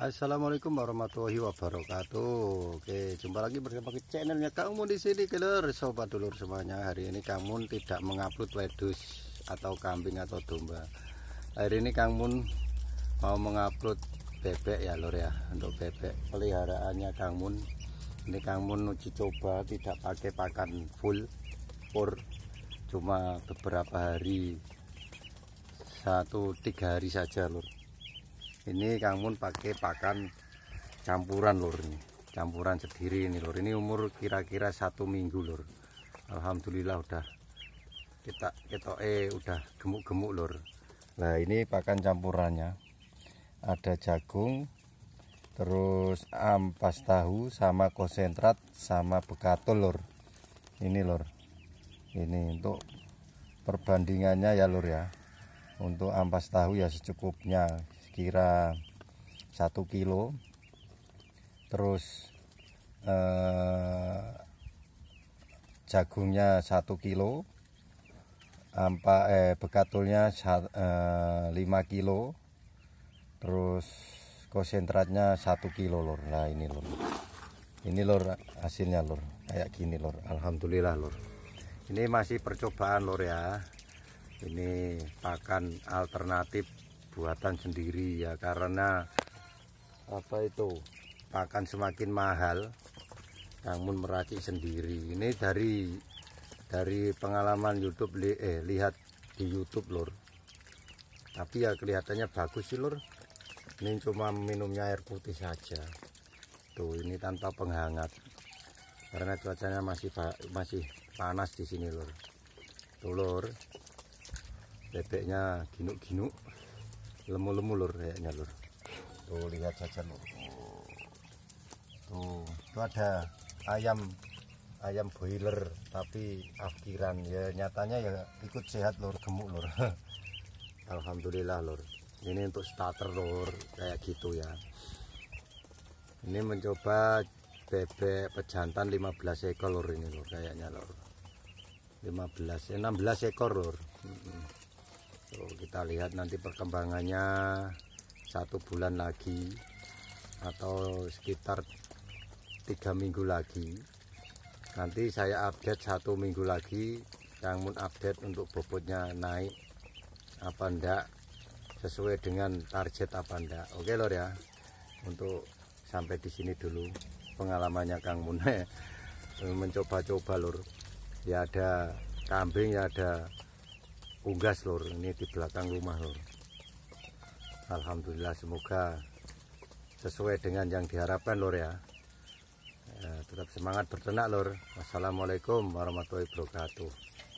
Assalamualaikum warahmatullahi wabarakatuh. Oke, jumpa lagi bersama ke channelnya kamu di sini, killer sobat dulur semuanya. Hari ini kamu tidak mengupload wedus atau kambing atau domba. Hari ini kamu mau mengupload bebek ya, lor ya, untuk bebek peliharaannya kamu. Ini kamu uji coba tidak pakai pakan full pur cuma beberapa hari satu tiga hari saja lur ini Kang Mun pakai pakan campuran lur ini campuran sendiri ini lur ini umur kira-kira satu minggu lur Alhamdulillah udah kita kita eh udah gemuk-gemuk lur nah ini pakan campurannya ada jagung terus ampas tahu sama konsentrat sama bekatul lur ini lur ini untuk perbandingannya ya lur ya untuk ampas tahu ya secukupnya kira-kira satu kilo terus eh, jagungnya 1 kilo ampa eh, bekatulnya 5 eh, kilo terus konsentratnya 1 kilo lor nah ini lor ini lor hasilnya lor kayak gini lor Alhamdulillah lor ini masih percobaan lor ya ini pakan alternatif buatan sendiri ya karena apa itu pakan semakin mahal namun meracik sendiri ini dari dari pengalaman YouTube li, eh lihat di YouTube lur tapi ya kelihatannya bagus sih lur ini cuma minumnya air putih saja tuh ini tanpa penghangat karena cuacanya masih masih panas di sini lur telur bebeknya ginuk-ginuk lemu-lemu lur kayaknya lur tuh lihat saja lur oh. tuh itu ada ayam ayam boiler tapi akhiran ya nyatanya ya ikut sehat lur gemuk lur Alhamdulillah lur ini untuk starter lur kayak gitu ya ini mencoba bebek pejantan 15 ekor lur ini lur kayaknya lur 15 16 eh, ekor lur -hmm kita lihat nanti perkembangannya satu bulan lagi atau sekitar tiga minggu lagi nanti saya update satu minggu lagi yang mun update untuk bobotnya naik apa ndak sesuai dengan target apa ndak oke lor ya untuk sampai di sini dulu pengalamannya Kang Mun mencoba-coba lor ya ada kambing ya ada unggas lor ini di belakang rumah lor Alhamdulillah semoga sesuai dengan yang diharapkan lor ya eh, tetap semangat bertenak lor Wassalamualaikum warahmatullahi wabarakatuh